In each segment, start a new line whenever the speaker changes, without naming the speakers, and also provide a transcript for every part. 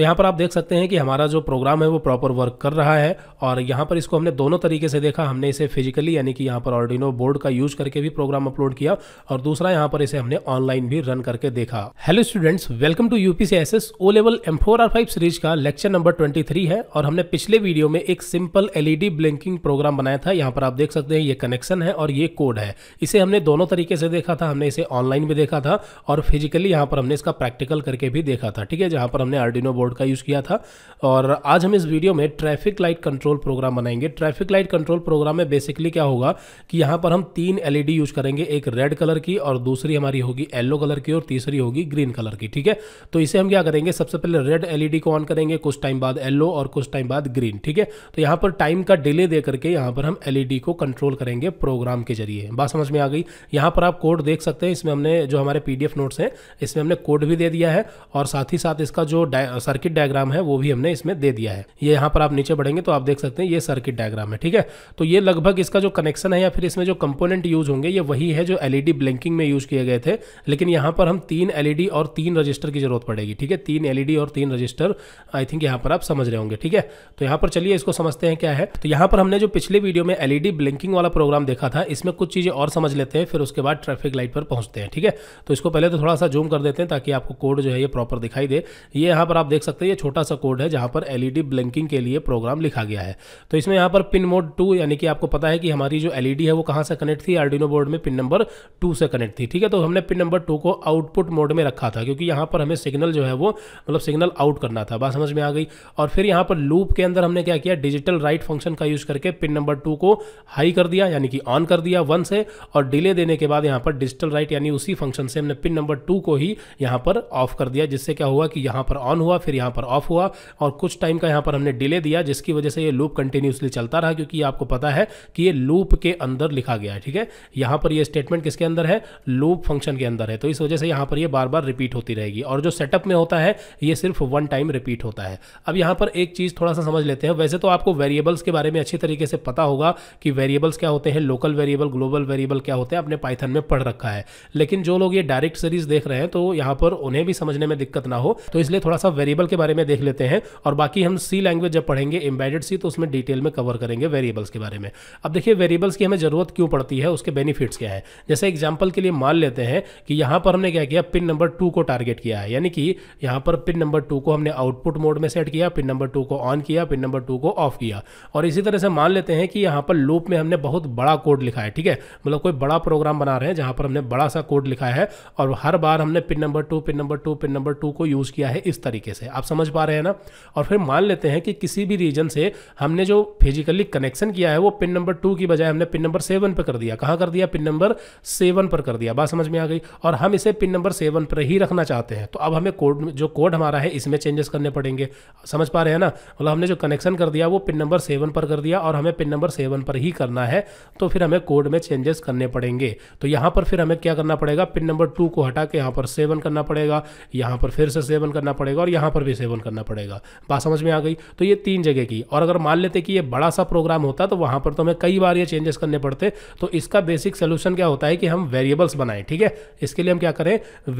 तो यहाँ पर आप देख सकते हैं कि हमारा जो प्रोग्राम है वो प्रॉपर वर्क कर रहा है और यहाँ पर इसको हमने दोनों तरीके से देखा हमने इसे फिजिकली यानी कि यहाँ पर ऑर्डिनो बोर्ड का यूज करके भी प्रोग्राम अपलोड किया और दूसरा यहाँ पर इसे हमने ऑनलाइन भी रन करके देखा hello students welcome to S O level M four R five series का लेक्चर नंबर ट्वेंटी थ्री है और हमने पिछले वीडियो में एक सिंपल एलईडी ब्लिंकिंग प्रोग्राम बनाया था यहाँ पर आप देख सकते हैं ये कनेक्शन है और ये कोड है इसे हमने दोनों तरीके से देखा था हमने इसे ऑनलाइन भी देखा था और फिजिकली यहाँ पर हमने इसका प्रैक्टिकल करके भी देखा था ठीक है जहाँ पर हमने आर्डिनो बोर्ड बोर्ड का यूज़ किया था और आज हम इस वीडियो में ट्रैफिक लाइट कंट्रोल प्रोग्राम बनाएंगे ट्रैफिक लाइट कंट्रोल प्रोग्राम में बेसिकली क्या होगा कि यहाँ पर हम तीन एलईडी यूज़ करेंगे एक रेड कलर की और दूसरी हमारी होगी येल्लो कलर की और तीसरी होगी ग्रीन कलर की ठीक है तो इसे हम क्या करेंगे सबसे पहले रेड एलईडी को ऑन करेंगे कुछ टाइम बाद येल्लो और कुछ टाइम बाद ग्रीन ठीक है तो यहाँ पर टाइम का डिले दे करके यहाँ पर हम एलईडी को कंट्रोल करेंगे प्रोग्राम के जरिए बात समझ में आ गई यहाँ पर आप कोड देख सकते हैं इसमें हमने जो हमारे पी नोट्स हैं इसमें हमने कोड भी दे दिया है और साथ ही साथ इसका जो सर्किट डायग्राम है वो भी हमने इसमें दे दिया है ये यहाँ पर आप नीचे बढ़ेंगे तो आप देख सकते हैं ये सर्किट डायग्राम है ठीक है तो ये लगभग इसका जो कनेक्शन है या फिर इसमें जो कंपोनेंट यूज होंगे ये वही है जो एलईडी ब्लिंकिंग e में यूज किए गए थे लेकिन यहाँ पर हम तीन एलईडी e और तीन रजिस्टर की जरूरत पड़ेगी ठीक है तीन एलईडी e और तीन रजिस्टर आई थिंक यहाँ पर आप समझ रहे होंगे ठीक है तो यहाँ पर चलिए इसको समझते हैं क्या है तो यहाँ पर हमने जो पिछले वीडियो में एलईडी ब्लिंकिंग वाला प्रोग्राम देखा था इसमें कुछ चीजें और समझ लेते हैं फिर उसके बाद ट्रैफिक लाइट पर पहुंचते हैं ठीक है तो इसको पहले तो थोड़ा सा जूम कर देते हैं ताकि आपको कोड जो है ये प्रॉपर दिखाई दे ये यहाँ पर आप देख देख सकते हैं ये छोटा सा कोड है जहाँ पर एलईडी ब्लिंकिंग e के लिए प्रोग्राम लिखा गया है तो इसमें यहाँ पर पिन मोड टू यानी कि आपको पता है कि हमारी जो एलईडी e है वो कहाँ से कनेक्ट थी आर्डिनो बोर्ड में पिन नंबर टू से कनेक्ट थी ठीक है तो हमने पिन नंबर टू को आउटपुट मोड में रखा था क्योंकि यहाँ पर हमें सिग्नल जो है वो मतलब सिग्नल आउट करना था बात समझ में आ गई और फिर यहाँ पर लूप के अंदर हमने क्या किया डिजिटल राइट फंक्शन का यूज करके पिन नंबर टू को हाई कर दिया यानी कि ऑन कर दिया वन से और डिले देने के बाद यहाँ पर डिजिटल राइट यानी उसी फंक्शन से हमने पिन नंबर टू को ही यहाँ पर ऑफ कर दिया जिससे क्या हुआ कि यहाँ पर ऑन हुआ फिर फिर यहाँ पर ऑफ हुआ और कुछ टाइम का यहाँ पर हमने डिले दिया जिसकी वजह से ये लूप कंटिन्यूसली चलता रहा क्योंकि आपको पता है कि ये लूप के अंदर लिखा गया है ठीक है यहाँ पर ये स्टेटमेंट किसके अंदर है लूप फंक्शन के अंदर है तो इस वजह से यहाँ पर ये बार बार रिपीट होती रहेगी और जो सेटअप में होता है ये सिर्फ वन टाइम रिपीट होता है अब यहाँ पर एक चीज़ थोड़ा सा समझ लेते हैं वैसे तो आपको वेरिएबल्स के बारे में अच्छी तरीके से पता होगा कि वेरिएबल्स क्या होते हैं लोकल वेरिएबल ग्लोबल वेरिएबल क्या होते हैं अपने पाइथन में पढ़ रखा है लेकिन जो लोग ये डायरेक्ट सीरीज देख रहे हैं तो यहाँ पर उन्हें भी समझने में दिक्कत ना हो तो इसलिए थोड़ा सा वेरिएबल वेरिएबल के बारे में देख लेते हैं और बाकी हम सी लैंग्वेज जब पढ़ेंगे एम्बेडेड सी तो उसमें डिटेल में कवर करेंगे वेरिएबल्स के बारे में अब देखिए वेरिएबल्स की हमें ज़रूरत क्यों पड़ती है उसके बेनिफिट्स क्या है जैसे एग्जाम्पल के लिए मान लेते हैं कि यहाँ पर हमने क्या किया पिन नंबर टू को टारगेट किया है यानी कि यहाँ पर पिन नंबर टू को हमने आउटपुट मोड में सेट किया पिन नंबर टू को ऑन किया पिन नंबर टू को ऑफ किया और इसी तरह से मान लेते हैं कि यहाँ पर लूप में हमने बहुत बड़ा कोड लिखा है ठीक है मतलब कोई बड़ा प्रोग्राम बना रहे हैं जहाँ पर हमने बड़ा सा कोड लिखा है और हर बार हमने pin number two pin number two pin number two को यूज़ किया है इस तरीके से आप समझ पा रहे हैं ना और फिर मान लेते हैं कि किसी भी रीजन से हमने जो फिजिकली कनेक्शन किया है वो पिन नंबर टू की बजाय हमने पिन नंबर सेवन पर कर दिया कहाँ कर दिया पिन नंबर सेवन पर कर दिया बात समझ में आ गई और हम इसे पिन नंबर सेवन पर ही रखना चाहते हैं तो अब हमें कोड जो कोड हमारा है इसमें चेंजेस करने पड़ेंगे समझ पा रहे हैं ना मतलब हमने जो कनेक्शन कर दिया वो पिन नंबर सेवन पर कर दिया और हमें पिन नंबर सेवन पर ही करना है तो फिर हमें कोड में चेंजेस करने पड़ेंगे तो यहाँ पर फिर हमें क्या करना पड़ेगा पिन नंबर टू को हटा के यहाँ पर सेवन करना पड़ेगा यहाँ पर फिर से सेवन करना पड़ेगा और यहाँ पर पर डिसेबल करना पड़ेगा बात समझ में आ गई तो ये तीन जगह की और अगर मान लेते कि ये बड़ा सा प्रोग्राम होता तो वहाँ पर तो हमें कई बार ये चेंजेस करने पड़ते तो इसका बेसिक सोल्यूशन क्या होता है कि हम वेरिएबल्स बनाएं ठीक है इसके लिए हम क्या करें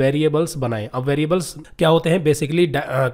वेरिएबल्स बनाएं अब वेरिएबल्स क्या होते हैं बेसिकली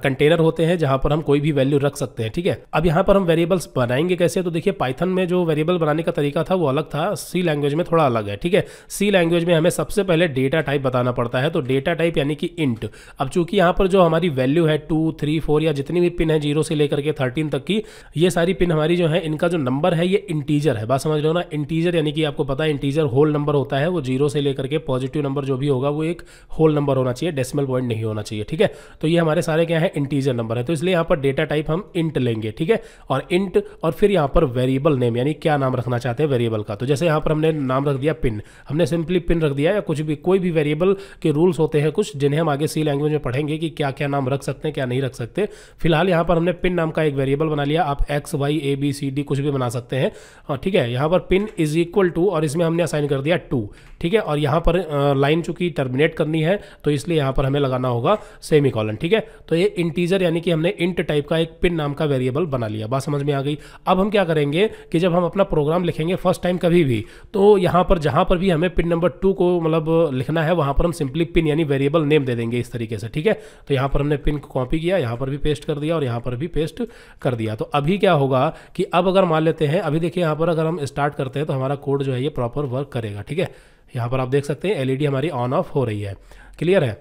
कंटेनर होते हैं जहाँ पर हम कोई भी वैल्यू रख सकते हैं ठीक है अब यहाँ पर हम वेरिएबल्स बनाएंगे कैसे तो देखिए पाइथन में जो वेरिएबल बनाने का तरीका था वो अलग था सी लैंग्वेज में थोड़ा अलग है ठीक है सी लैंग्वेज में हमें सबसे पहले डेटा टाइप बताना पड़ता है तो डेटा टाइप यानी कि इंट अब चूंकि यहाँ पर जो हमारी वैल्यू है टू टू थ्री फोर या जितनी भी पिन है जीरो से लेकर के थर्टीन तक की ये सारी पिन हमारी जो है इनका जो नंबर है ये इंटीजर है बात समझ लो ना इंटीजर यानी कि आपको पता है इंटीजर होल नंबर होता है वो जीरो से लेकर के पॉजिटिव नंबर जो भी होगा वो एक होल नंबर होना चाहिए डेसिमल पॉइंट नहीं होना चाहिए ठीक है तो ये हमारे सारे क्या है इंटीजर नंबर है तो इसलिए यहाँ पर डेटा टाइप हम इंट लेंगे ठीक है और इंट और फिर यहाँ पर वेरिएबल नेम यानी क्या नाम रखना चाहते हैं वेरिएबल का तो जैसे यहाँ पर हमने नाम रख दिया पिन हमने सिंपली पिन रख दिया या कुछ भी कोई भी वेरिएबल के रूल्स होते हैं कुछ जिन्हें हम आगे सी लैंग्वेज में पढ़ेंगे कि क्या क्या नाम रख सकते हैं क्या या नहीं रख सकते फिलहाल यहाँ पर हमने पिन नाम का एक वेरिएबल बना लिया आप X Y A B C D कुछ भी बना सकते हैं हाँ, ठीक है यहाँ पर पिन इज इक्वल टू और इसमें हमने असाइन कर दिया टू ठीक है और यहाँ पर लाइन चूंकि टर्मिनेट करनी है तो इसलिए यहाँ पर हमें लगाना होगा सेमी कॉलन ठीक है तो ये इंटीजर यानी कि हमने इंट टाइप का एक पिन नाम का वेरिएबल बना लिया बात समझ में आ गई अब हम क्या करेंगे कि जब हम अपना प्रोग्राम लिखेंगे फर्स्ट टाइम कभी भी तो यहाँ पर जहाँ पर भी हमें पिन नंबर टू को मतलब लिखना है वहाँ पर हम सिंपली पिन यानी वेरिएबल नेम दे देंगे इस तरीके से ठीक है तो यहाँ पर हमने पिन को कॉपी कॉपी किया यहाँ पर भी पेस्ट कर दिया और यहाँ पर भी पेस्ट कर दिया तो अभी क्या होगा कि अब अगर मान लेते हैं अभी देखिए यहाँ पर अगर हम स्टार्ट करते हैं तो हमारा कोड जो है ये प्रॉपर वर्क करेगा ठीक है यहाँ पर आप देख सकते हैं एलईडी e हमारी ऑन ऑफ हो रही है क्लियर है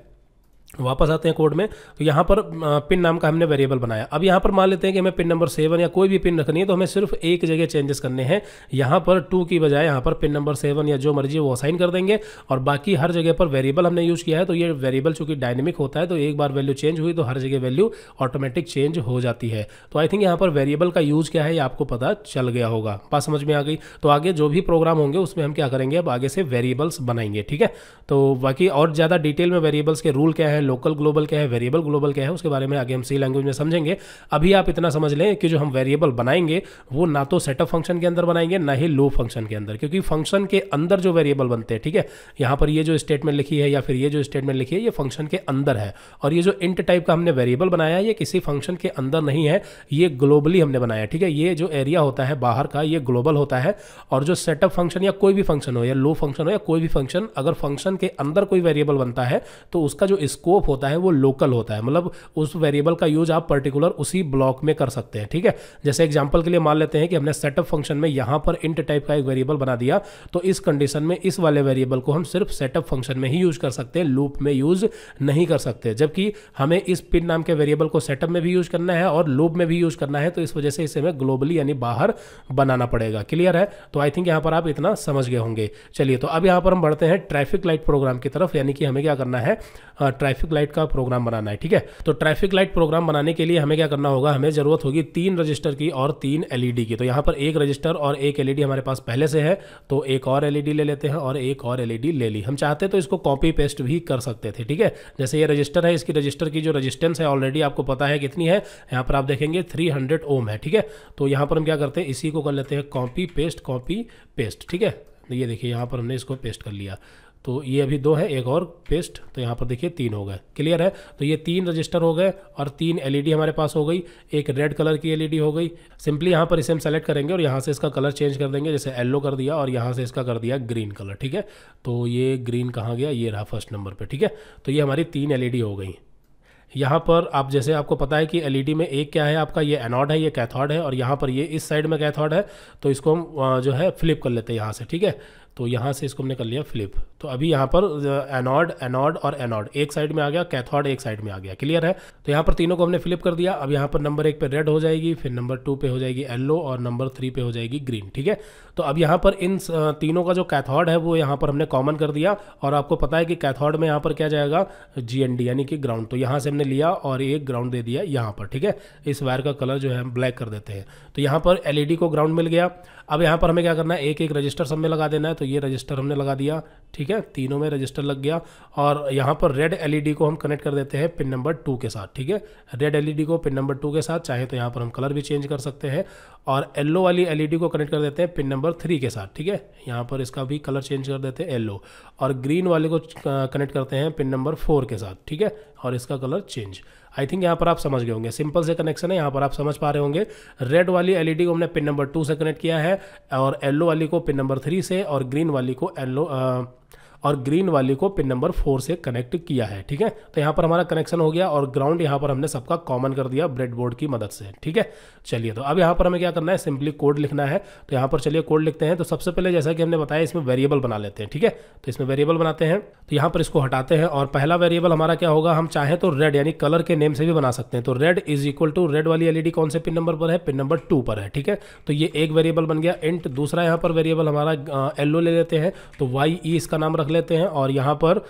वापस आते हैं कोड में तो यहाँ पर पिन नाम का हमने वेरिएबल बनाया अब यहाँ पर मान लेते हैं कि हमें पिन नंबर सेवन या कोई भी पिन रखनी है तो हमें सिर्फ एक जगह चेंजेस करने हैं यहाँ पर टू की बजाय यहाँ पर पिन नंबर सेवन या जो मर्जी वो असाइन कर देंगे और बाकी हर जगह पर वेरिएबल हमने यूज़ किया है तो ये वेरिएबल चूँकि डायनेमिक होता है तो एक बार वैल्यू चेंज हुई तो हर जगह वैल्यू ऑटोमेटिक चेंज हो जाती है तो आई थिंक यहाँ पर वेरिएबल का यूज़ क्या है ये आपको पता चल गया होगा बात समझ में आ गई तो आगे जो भी प्रोग्राम होंगे उसमें हम क्या करेंगे अब आगे से वेरिएबल्स बनाएंगे ठीक है तो बाकी और ज़्यादा डिटेल में वेरिएबल्स के रूल क्या है लोकल ग्लोबल क्या है वेरिएबल ग्लोबल क्या है उसके बारे में आगे हम सी लैंग्वेज में समझेंगे अभी आप इतना समझ लें कि जो हम वेरिएबल बनाएंगे वो ना तो सेटअप फंक्शन के अंदर बनाएंगे ना ही लो फंक्शन के अंदर क्योंकि फंक्शन के अंदर जो वेरिएबल बनते हैं ठीक है यहां पर ये जो स्टेटमेंट लिखी है या फिर ये जो स्टेटमेंट लिखी है ये फंक्शन के अंदर है और ये जो इंट टाइप का हमने वेरिएबल बनाया है ये किसी फंक्शन के अंदर नहीं है ये ग्लोबली हमने बनाया ठीक है ये जो एरिया होता है बाहर का ये ग्लोबल होता है और जो सेटअप फंक्शन या कोई भी फंक्शन हो या लो फंक्शन हो या कोई भी फंक्शन अगर फंक्शन के अंदर कोई वेरिएबल बनता है तो उसका जो स्कोप स्कोप होता है वो लोकल होता है मतलब उस वेरिएबल का यूज आप पर्टिकुलर उसी ब्लॉक में कर सकते हैं ठीक है जैसे एग्जाम्पल के लिए मान लेते हैं कि हमने सेटअप फंक्शन में यहां पर इंट टाइप का एक वेरिएबल बना दिया तो इस कंडीशन में इस वाले वेरिएबल को हम सिर्फ सेटअप फंक्शन में ही यूज कर सकते हैं लूप में यूज नहीं कर सकते जबकि हमें इस पिन नाम के वेरिएबल को सेटअप में भी यूज करना है और लूप में भी यूज करना है तो इस वजह से इसे हमें ग्लोबली यानी बाहर बनाना पड़ेगा क्लियर है तो आई थिंक यहां पर आप इतना समझ गए होंगे चलिए तो अब यहां पर हम बढ़ते हैं ट्रैफिक लाइट प्रोग्राम की तरफ यानी कि हमें क्या करना है ट्रैफिक ट्रैफिक लाइट का प्रोग्राम बनाना है ठीक है तो ट्रैफिक लाइट प्रोग्राम बनाने के लिए हमें क्या करना होगा हमें ज़रूरत होगी तीन रजिस्टर की और तीन एलईडी e की तो यहाँ पर एक रजिस्टर और एक एलईडी e हमारे पास पहले से है तो एक और एलईडी e ले लेते हैं और एक और एलईडी ले ली हम चाहते तो इसको कॉपी पेस्ट भी कर सकते थे ठीक है जैसे ये रजिस्टर है इसकी रजिस्टर की जो रजिस्टेंस है ऑलरेडी आपको पता है कितनी है यहाँ पर आप देखेंगे थ्री ओम है ठीक है तो यहां पर हम क्या करते हैं इसी को कर लेते हैं कॉपी पेस्ट कॉपी पेस्ट ठीक है तो ये देखिए यहाँ पर हमने इसको पेस्ट कर लिया तो ये अभी दो है एक और पेस्ट तो यहाँ पर देखिए तीन हो गए क्लियर है तो ये तीन रजिस्टर हो गए और तीन एलईडी e हमारे पास हो गई एक रेड कलर की एलईडी e हो गई सिंपली यहाँ पर इसे हम सेलेक्ट करेंगे और यहाँ से इसका कलर चेंज कर देंगे जैसे येल्लो कर दिया और यहाँ से इसका कर दिया ग्रीन कलर ठीक है तो ये ग्रीन कहाँ गया ये रहा फर्स्ट नंबर पर ठीक है तो ये हमारी तीन एल e हो गई यहाँ पर आप जैसे आपको पता है कि एलईडी में एक क्या है आपका ये एनॉड है ये कैथोड है और यहाँ पर ये इस साइड में कैथोड है तो इसको हम जो है फ्लिप कर लेते हैं यहाँ से ठीक है तो यहाँ से इसको हमने कर लिया फ्लिप तो अभी यहाँ पर एनॉड एनॉड और एनॉड एक साइड में आ गया कैथॉड एक साइड में आ गया क्लियर है तो यहाँ पर तीनों को हमने फ्लिप कर दिया अब यहाँ पर नंबर एक पे रेड हो जाएगी फिर नंबर टू पे हो जाएगी येल्लो और नंबर थ्री पे हो जाएगी ग्रीन ठीक है तो अब यहाँ पर इन तीनों का जो कैथॉड है वो यहाँ पर हमने कॉमन कर दिया और आपको पता है कि कैथॉड में यहाँ पर क्या जाएगा जी यानी कि ग्राउंड तो यहाँ से हमने लिया और एक ग्राउंड दे दिया यहाँ पर ठीक है इस वायर का कलर जो है हम ब्लैक कर देते हैं तो यहाँ पर एल को ग्राउंड मिल गया अब यहाँ पर हमें क्या करना है एक एक रजिस्टर सब में लगा देना है तो ये रजिस्टर हमने लगा दिया ठीक है तीनों में रजिस्टर लग गया और यहाँ पर रेड एलईडी को हम कनेक्ट कर देते हैं पिन नंबर टू के साथ ठीक है रेड एलईडी को पिन नंबर टू के साथ चाहे तो यहाँ पर हम कलर भी चेंज कर सकते हैं और येल्लो वाली एल को कनेक्ट कर देते हैं पिन नंबर थ्री के साथ ठीक है यहाँ पर इसका भी कलर चेंज कर देते हैं येल्लो और ग्रीन वाले को कनेक्ट करते हैं पिन नंबर फोर के साथ ठीक है और इसका कलर चेंज आई थिंक यहाँ पर आप समझ गए होंगे सिंपल से कनेक्शन है यहाँ पर आप समझ पा रहे होंगे रेड वाली एलईडी को हमने पिन नंबर टू से कनेक्ट किया है और येल्लो वाली को पिन नंबर थ्री से और ग्रीन वाली को येलो और ग्रीन वाली को पिन नंबर फोर से कनेक्ट किया है ठीक है तो यहां पर हमारा कनेक्शन हो गया और ग्राउंड यहां पर हमने सबका कॉमन कर दिया ब्रेड बोर्ड की मदद से ठीक है चलिए तो अब यहां पर हमें क्या करना है सिंपली कोड लिखना है तो यहां पर चलिए कोड लिखते हैं तो सबसे पहले जैसा कि हमने बताया इसमें वेरिएबल बना लेते हैं ठीक है तो इसमें वेरिएबल बनाते हैं तो यहां पर इसको हटाते हैं और पहला वेरिएबल हमारा क्या होगा हम चाहें तो रेड यानी कलर के नेम से भी बना सकते हैं तो red is equal to red वाली एलईडी कौन से पिन नंबर पर है पिन नंबर टू पर है ठीक है तो ये एक वेरिएबल बन गया इंट दूसरा यहां पर वेरिएबल हमारा येल्लो ले लेते हैं तो वाई ई इसका नाम रख लेते हैं और यहाँ पर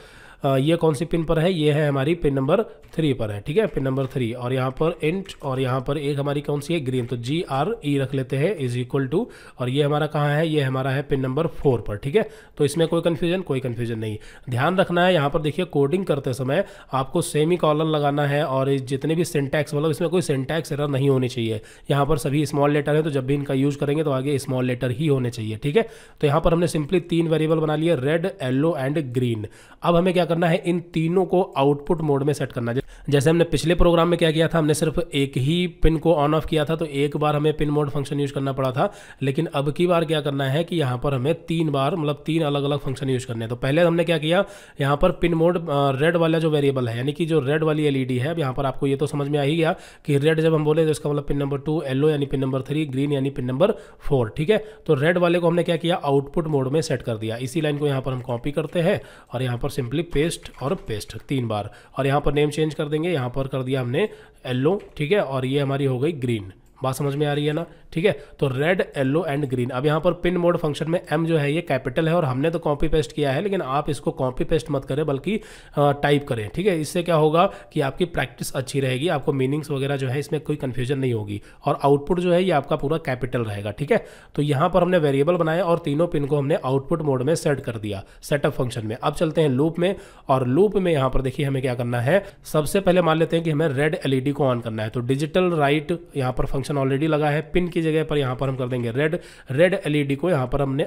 ये कौन सी पिन पर है ये है हमारी पिन नंबर थ्री पर है ठीक है पिन नंबर थ्री और यहाँ पर इंट और यहाँ पर एक हमारी कौन सी है ग्रीन तो जी आर ई रख लेते हैं इज इक्वल टू और ये हमारा कहाँ है ये हमारा है पिन नंबर फोर पर ठीक है तो इसमें कोई कन्फ्यूजन कोई कन्फ्यूजन नहीं ध्यान रखना है यहाँ पर देखिए कोडिंग करते समय आपको सेमी कॉलर लगाना है और जितने भी सिंटैक्स मतलब इसमें कोई सिंटैक्स एरर नहीं होनी चाहिए यहाँ पर सभी स्मॉल लेटर हैं तो जब भी इनका यूज़ करेंगे तो आगे स्मॉल लेटर ही होने चाहिए ठीक है तो यहाँ पर हमने सिंपली तीन वेरिएबल बना लिए रेड येलो एंड ग्रीन अब हमें क्या क्या करना है इन तीनों को आउटपुट मोड में सेट करना है जैसे हमने पिछले प्रोग्राम में क्या किया था हमने सिर्फ एक ही पिन को ऑन ऑफ किया था तो एक बार हमें पिन मोड फंक्शन यूज करना पड़ा था लेकिन अब की बार क्या करना है कि यहां पर हमें तीन बार मतलब तीन अलग अलग फंक्शन यूज करने हैं तो पहले हमने क्या किया यहां पर पिन मोड रेड वाला जो वेरिएबल है यानी कि जो रेड वाली एलईडी है यहां पर आपको यह तो समझ में आ ही गया कि रेड जब हम बोले तो इसका मतलब पिन नंबर टू येलो यानी पिन नंबर थ्री ग्रीन यानी पिन नंबर फोर ठीक है तो रेड वाले को हमने क्या किया आउटपुट मोड में सेट कर दिया इसी लाइन को यहां पर हम कॉपी करते हैं और यहां पर सिंपली पेस्ट और पेस्ट तीन बार और यहाँ पर नेम चेंज कर देंगे यहाँ पर कर दिया हमने येल्लो ठीक है और ये हमारी हो गई ग्रीन बात समझ में आ रही है ना ठीक है तो रेड येलो एंड ग्रीन अब यहाँ पर पिन मोड फंक्शन में एम जो है ये कैपिटल है और हमने तो कॉपी पेस्ट किया है लेकिन आप इसको कॉपी पेस्ट मत करें बल्कि टाइप करें ठीक है इससे क्या होगा कि आपकी प्रैक्टिस अच्छी रहेगी आपको मीनिंग्स वगैरह जो है इसमें कोई कन्फ्यूजन नहीं होगी और आउटपुट जो है ये आपका पूरा कैपिटल रहेगा ठीक है तो यहाँ पर हमने वेरिएबल बनाया और तीनों पिन को हमने आउटपुट मोड में सेट कर दिया सेटअप फंक्शन में अब चलते हैं लूप में और लूप में यहाँ पर देखिए हमें क्या करना है सबसे पहले मान लेते हैं कि हमें रेड एलईडी को ऑन करना है तो डिजिटल राइट यहाँ पर फंक्शन फंक्शन ऑलरेडी लगा है पिन की जगह पर यहाँ पर हम कर देंगे रेड रेड एलईडी को यहाँ पर हमने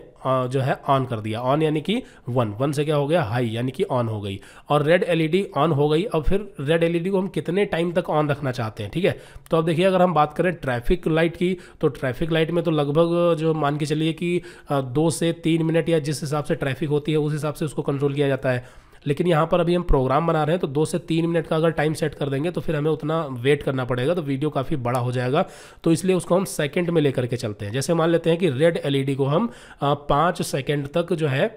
जो है ऑन कर दिया ऑन यानी कि वन वन से क्या हो गया हाई यानी कि ऑन हो गई और रेड एलईडी ऑन हो गई अब फिर रेड एलईडी को हम कितने टाइम तक ऑन रखना चाहते हैं ठीक है तो अब देखिए अगर हम बात करें ट्रैफिक लाइट की तो ट्रैफिक लाइट में तो लगभग जो मान के चलिए कि दो से तीन मिनट या जिस हिसाब से ट्रैफिक होती है उस हिसाब से उसको कंट्रोल किया जाता है लेकिन यहाँ पर अभी हम प्रोग्राम बना रहे हैं तो दो से तीन मिनट का अगर टाइम सेट कर देंगे तो फिर हमें उतना वेट करना पड़ेगा तो वीडियो काफ़ी बड़ा हो जाएगा तो इसलिए उसको हम सेकेंड में लेकर के चलते हैं जैसे मान लेते हैं कि रेड एल को हम पाँच सेकेंड तक जो है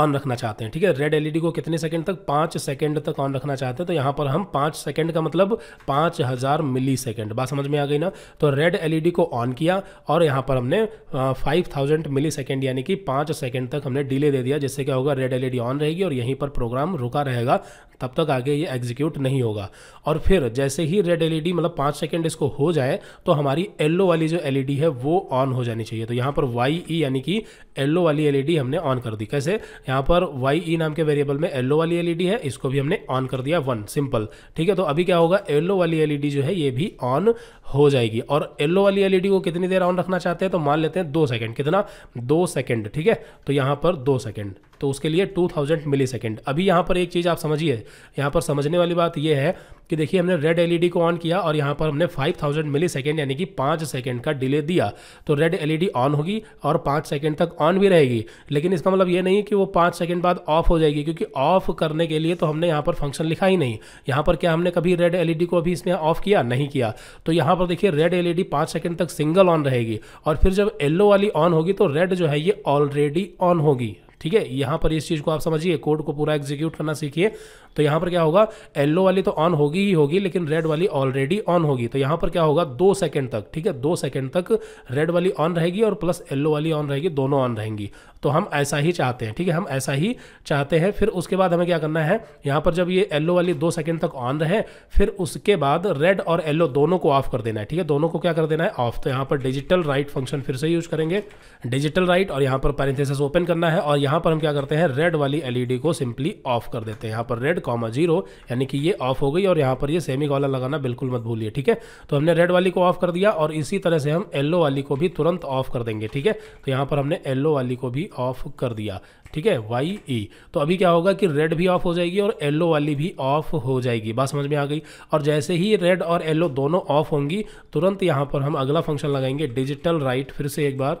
ऑन रखना चाहते हैं ठीक है रेड एलईडी e को कितने सेकंड तक पाँच सेकंड तक ऑन रखना चाहते हैं तो यहाँ पर हम पाँच सेकंड का मतलब पाँच हज़ार मिली सेकेंड बात समझ में आ गई ना तो रेड एलईडी e को ऑन किया और यहाँ पर हमने फाइव थाउजेंड मिली सेकेंड यानी कि पाँच सेकेंड तक हमने डिले दे दिया जिससे क्या होगा रेड एलईडी ऑन रहेगी और यहीं पर प्रोग्राम रुका रहेगा तब तक आगे ये एग्जीक्यूट नहीं होगा और फिर जैसे ही रेड एलईडी मतलब पाँच सेकेंड इसको हो जाए तो हमारी येल्लो वाली जो एलईडी है वो ऑन हो जानी चाहिए तो यहाँ पर वाई ई यानी कि येल्लो वाली एलईडी हमने ऑन कर दी कैसे यहाँ पर वाई ई नाम के वेरिएबल में येल्लो वाली एलईडी है इसको भी हमने ऑन कर दिया वन सिंपल ठीक है तो अभी क्या होगा येल्लो वाली एलईडी जो है ये भी ऑन हो जाएगी और येल्लो वाली एलईडी को कितनी देर ऑन रखना चाहते हैं तो मान लेते हैं दो सेकेंड कितना दो सेकेंड ठीक है तो यहाँ पर दो सेकेंड तो उसके लिए टू थाउजेंड मिली सेकेंड अभी यहाँ पर एक चीज़ आप समझिए यहाँ पर समझने वाली बात यह है कि देखिए हमने रेड एलईडी e को ऑन किया और यहाँ पर हमने 5000 मिली सेकेंड यानी कि पाँच सेकेंड का डिले दिया तो रेड एलईडी ऑन होगी और पाँच सेकेंड तक ऑन भी रहेगी लेकिन इसका मतलब ये नहीं कि वो पाँच सेकेंड बाद ऑफ हो जाएगी क्योंकि ऑफ करने के लिए तो हमने यहाँ पर फंक्शन लिखा ही नहीं यहाँ पर क्या हमने कभी रेड एल e को अभी इसमें ऑफ किया नहीं किया तो यहाँ पर देखिए रेड एल ई सेकेंड तक सिंगल ऑन रहेगी और फिर जब येल्लो वाली ऑन होगी तो रेड जो है ये ऑलरेडी ऑन होगी ठीक है यहां पर इस चीज़ को आप समझिए कोड को पूरा एग्जीक्यूट करना सीखिए तो यहां पर क्या होगा येल्लो वाली तो ऑन होगी ही होगी लेकिन रेड वाली ऑलरेडी ऑन होगी तो यहां पर क्या होगा दो सेकंड तक ठीक है दो सेकंड तक रेड वाली ऑन रहेगी और प्लस येल्लो वाली ऑन रहेगी दोनों ऑन रहेंगी तो हम ऐसा ही चाहते हैं ठीक है हम ऐसा ही चाहते हैं फिर उसके बाद हमें क्या करना है यहाँ पर जब ये येल्लो वाली दो सेकेंड तक ऑन रहे फिर उसके बाद रेड और येल्लो दोनों को ऑफ कर देना है ठीक है दोनों को क्या कर देना है ऑफ तो यहाँ पर डिजिटल राइट फंक्शन फिर से यूज करेंगे डिजिटल राइट और यहाँ पर पैरेंथेसिस ओपन करना है और यहाँ पर हम क्या करते हैं रेड वाली एलईडी को सिंपली ऑफ कर देते हैं यहाँ पर रेड कॉमा जीरो यानी कि ये ऑफ हो गई और यहाँ पर ये सेमी कॉलर लगाना बिल्कुल मत भूलिए ठीक है तो हमने रेड वाली को ऑफ कर दिया और इसी तरह से हम येल्लो वाली को भी तुरंत ऑफ कर देंगे ठीक है तो यहाँ पर हमने येल्लो वाली को भी ऑफ कर दिया ठीक है वाई ई e। तो अभी क्या होगा कि रेड भी ऑफ हो जाएगी और येलो वाली भी ऑफ हो जाएगी बात समझ में आ गई और जैसे ही रेड और येलो दोनों ऑफ होंगी तुरंत यहाँ पर हम अगला फंक्शन लगाएंगे डिजिटल राइट फिर से एक बार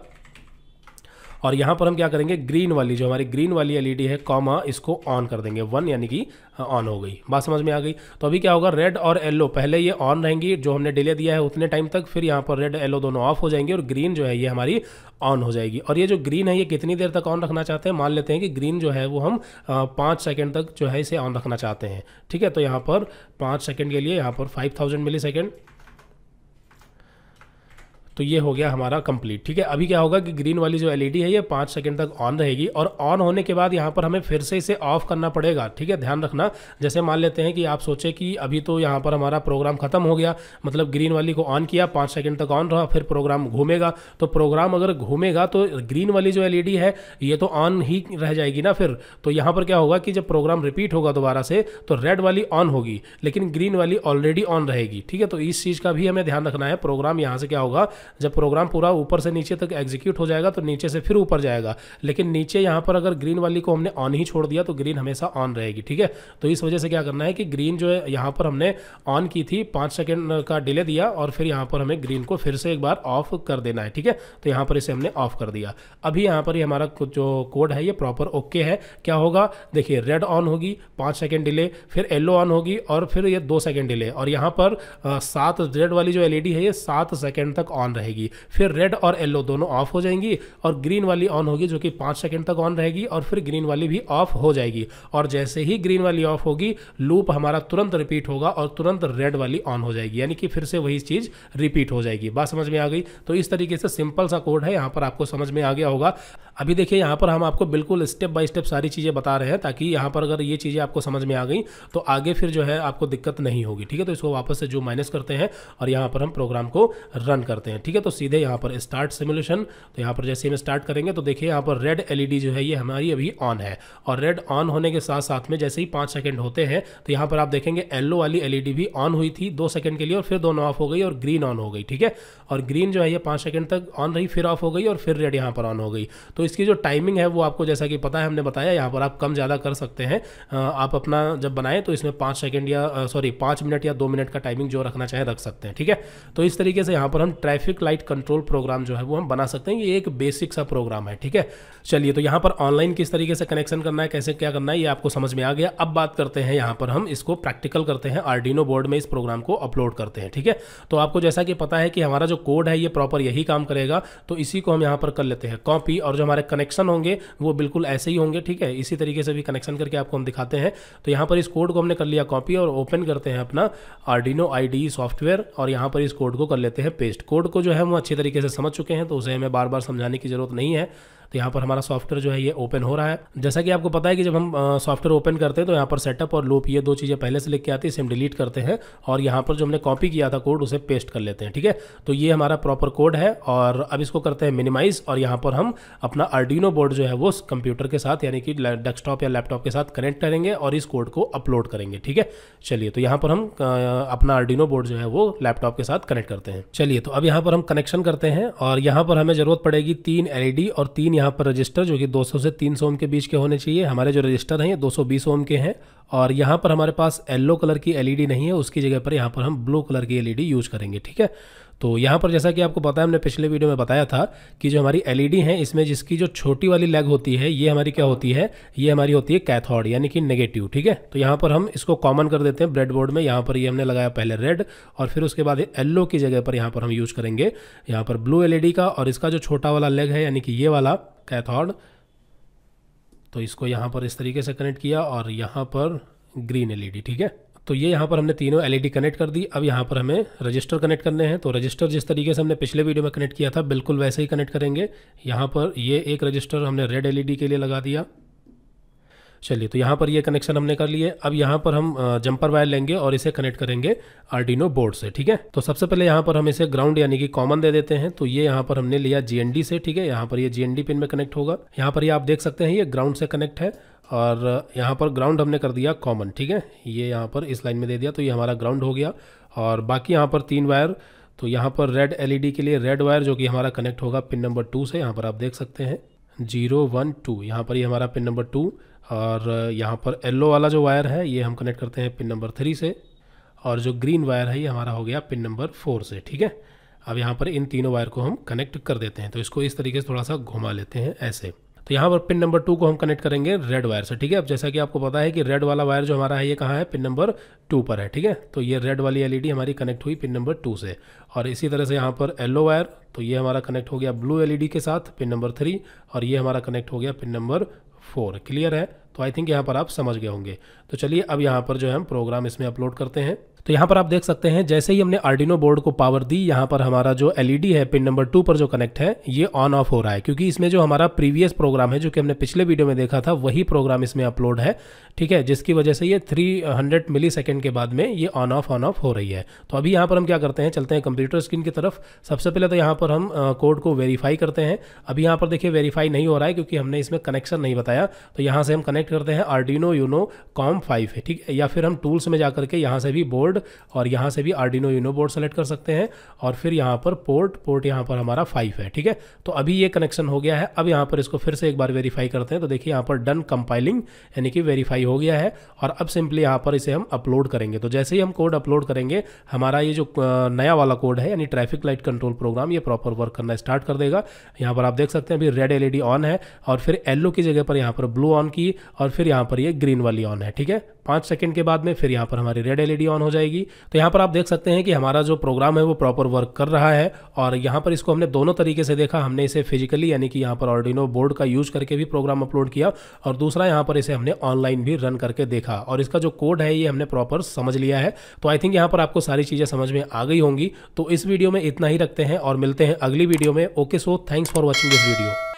और यहाँ पर हम क्या करेंगे ग्रीन वाली जो हमारी ग्रीन वाली एल है कॉमा इसको ऑन कर देंगे वन यानी कि ऑन हो गई बात समझ में आ गई तो अभी क्या होगा रेड और येलो पहले ये ऑन रहेंगी जो हमने डिले दिया है उतने टाइम तक फिर यहाँ पर रेड येलो दोनों ऑफ हो जाएंगे और ग्रीन जो है ये हमारी ऑन हो जाएगी और ये जो ग्रीन है ये कितनी देर तक ऑन रखना चाहते हैं मान लेते हैं कि ग्रीन जो है वो हम पाँच सेकेंड तक जो है इसे ऑन रखना चाहते हैं ठीक है तो यहाँ पर पाँच सेकेंड के लिए यहाँ पर फाइव थाउजेंड मिली सेकेंड तो ये हो गया हमारा कंप्लीट ठीक है अभी क्या होगा कि ग्रीन वाली जो एलईडी है ये पाँच सेकंड तक ऑन रहेगी और ऑन होने के बाद यहाँ पर हमें फिर से इसे ऑफ करना पड़ेगा ठीक है ध्यान रखना जैसे मान लेते हैं कि आप सोचे कि अभी तो यहाँ पर हमारा प्रोग्राम खत्म हो गया मतलब ग्रीन वाली को ऑन किया पाँच सेकेंड तक ऑन रहा फिर प्रोग्राम घूमेगा तो प्रोग्राम अगर घूमेगा तो ग्रीन वाली जो एल है ये तो ऑन ही रह जाएगी ना फिर तो यहाँ पर क्या होगा कि जब प्रोग्राम रिपीट होगा दोबारा से तो रेड वाली ऑन होगी लेकिन ग्रीन वाली ऑलरेडी ऑन रहेगी ठीक है तो इस चीज़ का भी हमें ध्यान रखना है प्रोग्राम यहाँ से क्या होगा जब प्रोग्राम पूरा ऊपर से नीचे तक एग्जीक्यूट हो जाएगा तो नीचे से फिर ऊपर जाएगा लेकिन नीचे यहाँ पर अगर ग्रीन वाली को हमने ऑन ही छोड़ दिया तो ग्रीन हमेशा ऑन रहेगी ठीक है तो इस वजह से क्या करना है कि ग्रीन जो है यहाँ पर हमने ऑन की थी पाँच सेकेंड का डिले दिया और फिर यहाँ पर हमें ग्रीन को फिर से एक बार ऑफ कर देना है ठीक है तो यहाँ पर इसे हमने ऑफ कर दिया अभी यहाँ पर ही हमारा जो कोड है ये प्रॉपर ओके है क्या होगा देखिए रेड ऑन होगी पाँच सेकेंड डिले फिर येलो ऑन होगी और फिर ये दो सेकेंड डिले और यहाँ पर सात रेड वाली जो एलईडी है ये सात सेकेंड तक ऑन ऑन रहेगी फिर रेड और येलो दोनों ऑफ हो जाएंगी और ग्रीन वाली ऑन होगी जो कि पाँच सेकेंड तक ऑन रहेगी और फिर ग्रीन वाली भी ऑफ हो जाएगी और जैसे ही ग्रीन वाली ऑफ होगी लूप हमारा तुरंत रिपीट होगा और तुरंत रेड वाली ऑन हो जाएगी यानी कि फिर से वही चीज़ रिपीट हो जाएगी बात समझ में आ गई तो इस तरीके से सिंपल सा कोड है यहाँ पर आपको समझ में आ गया होगा अभी देखिए यहाँ पर हम आपको बिल्कुल स्टेप बाय स्टेप सारी चीज़ें बता रहे हैं ताकि यहाँ पर अगर ये चीज़ें आपको समझ में आ गई तो आगे फिर जो है आपको दिक्कत नहीं होगी ठीक है तो इसको वापस से जो माइनस करते हैं और यहाँ पर हम प्रोग्राम को रन करते हैं ठीक है तो सीधे यहाँ पर स्टार्ट सिमुलेशन तो यहाँ पर जैसे हम स्टार्ट करेंगे तो देखिए यहाँ पर रेड एलईडी जो है ये हमारी अभी ऑन है और रेड ऑन होने के साथ साथ में जैसे ही पाँच सेकेंड होते हैं तो यहाँ पर आप देखेंगे येलो वाली एलईडी भी ऑन हुई थी दो सेकेंड के लिए और फिर दोनों ऑफ हो गई और ग्रीन ऑन हो गई ठीक है और ग्रीन जो है ये पाँच सेकेंड तक ऑन रही फिर ऑफ हो गई और फिर रेड यहाँ पर ऑन हो गई तो इसकी जो टाइमिंग है वो आपको जैसा कि पता है हमने बताया यहाँ पर आप कम ज़्यादा कर सकते हैं आप अपना जब बनाएं तो इसमें पाँच सेकेंड या सॉरी पाँच मिनट या दो मिनट का टाइमिंग जो रखना चाहें रख सकते हैं ठीक है तो इस तरीके से यहाँ पर हम traffic electric light control program जो है वो हम बना सकते हैं ये एक बेसिक सा प्रोग्राम है ठीक है चलिए तो यहाँ पर ऑनलाइन किस तरीके से कनेक्शन करना है कैसे क्या करना है ये आपको समझ में आ गया अब बात करते हैं यहाँ पर हम इसको प्रैक्टिकल करते हैं आर्डिनो बोर्ड में इस प्रोग्राम को अपलोड करते हैं ठीक है तो आपको जैसा कि पता है कि हमारा जो कोड है ये प्रॉपर यही काम करेगा तो इसी को हम यहाँ पर कर लेते हैं कॉपी और जो हमारे कनेक्शन होंगे वो बिल्कुल ऐसे ही होंगे ठीक है इसी तरीके से भी कनेक्शन करके आपको हम दिखाते हैं तो यहाँ पर इस कोड को हमने कर लिया कॉपी और ओपन करते हैं अपना आर्डिनो आई सॉफ्टवेयर और यहाँ पर इस कोड को कर लेते हैं पेस्ट कोड को जो है वो अच्छे तरीके से समझ चुके हैं तो उसे हमें बार बार समझाने की ज़रूरत नहीं है तो यहाँ पर हमारा सॉफ्टवेयर जो है ये ओपन हो रहा है जैसा कि आपको पता है कि जब हम सॉफ्टवेयर ओपन करते हैं तो यहाँ पर सेटअप और लूप ये दो चीज़ें पहले से लिख के आती है इसे हम डिलीट करते हैं और यहाँ पर जो हमने कॉपी किया था कोड उसे पेस्ट कर लेते हैं ठीक है तो ये हमारा प्रॉपर कोड है और अब इसको करते हैं मिनिमाइज और यहाँ पर हम अपना अर्डिनो बोर्ड जो है वो कंप्यूटर के साथ यानी कि डेस्कटॉप या लैपटॉप के साथ कनेक्ट करेंगे और इस कोड को अपलोड करेंगे ठीक है चलिए तो यहाँ पर हम अपना अर्डिनो बोर्ड जो है वो लैपटॉप के साथ कनेक्ट करते हैं चलिए तो अब यहाँ पर हम कनेक्शन करते हैं और यहाँ पर हमें जरूरत पड़ेगी तीन एलईडी e और तीन यहाँ पर रजिस्टर जो कि 200 से 300 ओम के बीच के होने चाहिए हमारे जो रजिस्टर हैं ये 220 ओम के हैं और यहाँ पर हमारे पास येल्लो कलर की एलईडी नहीं है उसकी जगह पर यहाँ पर हम ब्लू कलर की एलईडी यूज करेंगे ठीक है तो यहाँ पर जैसा कि आपको पता है हमने पिछले वीडियो में बताया था कि जो हमारी एल है इसमें जिसकी जो छोटी वाली लेग होती है ये हमारी क्या होती है ये हमारी होती है कैथॉड यानी कि नेगेटिव ठीक है तो यहाँ पर हम इसको कॉमन कर देते हैं ब्रेडबोर्ड में यहाँ पर ये यह हमने लगाया पहले रेड और फिर उसके बाद येल्लो की जगह पर यहाँ पर हम यूज़ करेंगे यहाँ पर ब्लू एल का और इसका जो छोटा वाला लेग है यानी कि ये वाला कैथोड तो इसको यहाँ पर इस तरीके से कनेक्ट किया और यहाँ पर ग्रीन एलईडी ठीक है तो ये यहाँ पर हमने तीनों एलईडी कनेक्ट कर दी अब यहाँ पर हमें रजिस्टर कनेक्ट करने हैं तो रजिस्टर जिस तरीके से हमने पिछले वीडियो में कनेक्ट किया था बिल्कुल वैसे ही कनेक्ट करेंगे यहाँ पर ये एक रजिस्टर हमने रेड एलईडी के लिए लगा दिया चलिए तो यहाँ पर ये कनेक्शन हमने कर लिए अब यहाँ पर हम जंपर वायर लेंगे और इसे कनेक्ट करेंगे आर्डिनो बोर्ड से ठीक है तो सबसे पहले यहाँ पर हम इसे ग्राउंड यानी कि कॉमन दे देते हैं तो ये यहाँ पर हमने लिया जीएनडी से ठीक है यहाँ पर ये जीएनडी पिन में कनेक्ट होगा यहाँ पर ये आप देख सकते हैं ये ग्राउंड से कनेक्ट है और यहाँ पर ग्राउंड हमने कर दिया कॉमन ठीक है ये यहाँ पर इस लाइन में दे दिया तो ये हमारा ग्राउंड हो गया और बाकी यहाँ पर तीन वायर तो यहाँ पर रेड एलईडी के लिए रेड वायर जो कि हमारा कनेक्ट होगा पिन नंबर टू से यहाँ पर आप देख सकते हैं जीरो वन टू यहाँ पर ये यह हमारा पिन नंबर टू और यहाँ पर येलो वाला जो वायर है ये हम कनेक्ट करते हैं पिन नंबर थ्री से और जो ग्रीन वायर है ये हमारा हो गया पिन नंबर फोर से ठीक है अब यहाँ पर इन तीनों वायर को हम कनेक्ट कर देते हैं तो इसको इस तरीके से थोड़ा सा घुमा लेते हैं ऐसे तो यहाँ पर पिन नंबर टू को हम कनेक्ट करेंगे रेड वायर से ठीक है अब जैसा कि आपको पता है कि रेड वाला वायर जो हमारा है ये कहाँ है पिन नंबर टू पर है ठीक है तो ये रेड वाली एलईडी हमारी कनेक्ट हुई पिन नंबर टू से और इसी तरह से यहाँ पर येलो वायर तो ये हमारा कनेक्ट हो गया ब्लू एलईडी के साथ पिन नंबर थ्री और ये हमारा कनेक्ट हो गया पिन नंबर फोर क्लियर है तो आई थिंक यहाँ पर आप समझ गए होंगे तो चलिए अब यहाँ पर जो है हम प्रोग्राम इसमें अपलोड करते हैं तो यहाँ पर आप देख सकते हैं जैसे ही हमने आर्डिनो बोर्ड को पावर दी यहाँ पर हमारा जो एलईडी e है पिन नंबर टू पर जो कनेक्ट है ये ऑन ऑफ हो रहा है क्योंकि इसमें जो हमारा प्रीवियस प्रोग्राम है जो कि हमने पिछले वीडियो में देखा था वही प्रोग्राम इसमें अपलोड है ठीक है जिसकी वजह से ये थ्री हंड्रेड मिली सेकेंड के बाद में ये ऑन ऑफ ऑन ऑफ हो रही है तो अभी यहाँ पर हम क्या करते हैं चलते हैं कंप्यूटर स्क्रीन की तरफ सबसे पहले तो यहाँ पर हम कोड को वेरीफाई करते हैं अभी यहाँ पर देखिए वेरीफाई नहीं हो रहा है क्योंकि हमने इसमें कनेक्शन नहीं बताया तो यहाँ से हम कनेक्ट करते हैं आर्डिनो यूनो कॉम फाइव ठीक है या फिर हम टूल्स में जा करके यहाँ से भी बोर्ड बोर्ड और यहाँ से भी आर्डिनो यूनो बोर्ड सेलेक्ट कर सकते हैं और फिर यहाँ पर पोर्ट पोर्ट यहाँ पर हमारा फाइव है ठीक है तो अभी ये कनेक्शन हो गया है अब यहाँ पर इसको फिर से एक बार वेरीफाई करते हैं तो देखिए यहाँ पर डन कंपाइलिंग यानी कि वेरीफाई हो गया है और अब सिंपली यहाँ पर इसे हम अपलोड करेंगे तो जैसे ही हम कोड अपलोड करेंगे हमारा ये जो नया वाला कोड है यानी ट्रैफिक लाइट कंट्रोल प्रोग्राम ये प्रॉपर वर्क करना स्टार्ट कर देगा यहाँ पर आप देख सकते हैं अभी रेड एलईडी ऑन है और फिर येलो की जगह पर यहाँ पर ब्लू ऑन की और फिर यहाँ पर ये ग्रीन वाली ऑन है ठीक है पाँच सेकंड के बाद में फिर यहाँ पर हमारी रेड एलईडी ऑन हो जाएगी तो यहाँ पर आप देख सकते हैं कि हमारा जो प्रोग्राम है वो प्रॉपर वर्क कर रहा है और यहाँ पर इसको हमने दोनों तरीके से देखा हमने इसे फिजिकली यानी कि यहाँ पर ऑर्डिनो बोर्ड का यूज़ करके भी प्रोग्राम अपलोड किया और दूसरा यहाँ पर इसे हमने ऑनलाइन भी रन करके देखा और इसका जो कोड है ये हमने प्रॉपर समझ लिया है तो आई थिंक यहाँ पर आपको सारी चीज़ें समझ में आ गई होंगी तो इस वीडियो में इतना ही रखते हैं और मिलते हैं अगली वीडियो में okay so thanks for watching this video